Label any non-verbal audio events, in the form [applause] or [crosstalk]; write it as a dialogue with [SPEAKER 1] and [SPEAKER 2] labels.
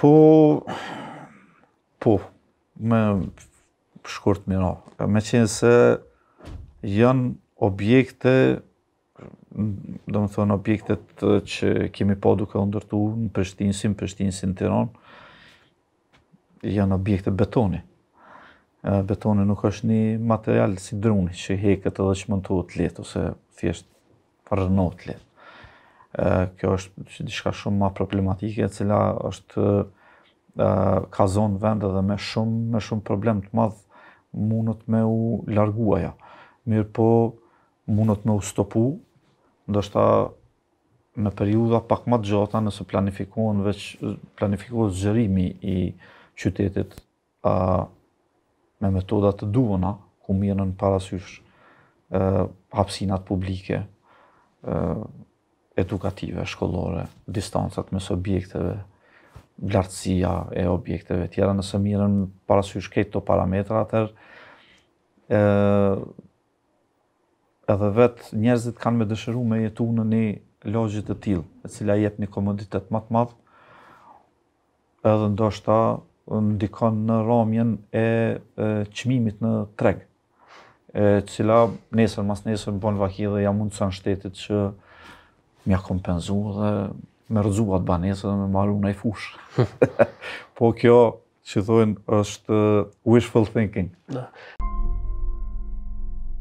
[SPEAKER 1] Po, po, me shkurt mira. Me qenë se janë objekte, do më thonë objektet që kemi po duke ndërtu në Prishtinë, Prishtinësin në Tironë, janë objekte betoni. Betoni nuk është një material si druni që heket edhe që mëntuot letë, ose thjesht rënot letë kjo është diçka shumë më problematike, e cila është e, ka zonë vend edhe me shumë, me shumë problem të madhë mundët me u larguaja. Mirë po, mundët me u stopu, ndoshta në periuda pak më të gjata nëse planifikohen veç planifikohet zgjerimi i qytetit a, me metoda të duona ku mirën parasysh ë hapsinat publike ë edukative, shkollore, distancat mes objekteve, lartësia e objekteve tjera, nëse mirën parasysh këto të parametra, atër edhe vetë njerëzit kanë me dëshiruar me jetu në një logjit të tillë, e cila jetë një komoditet më të madhë, edhe ndoshta ndikon në ramjen e, çmimit qmimit në tregë, e cila nesër mas nesër në bon vahidhe ja mundësën shtetit që mja kompenzu dhe me rëzu atë banese dhe me maru në i fush. [laughs] po kjo, që dojnë, është wishful thinking.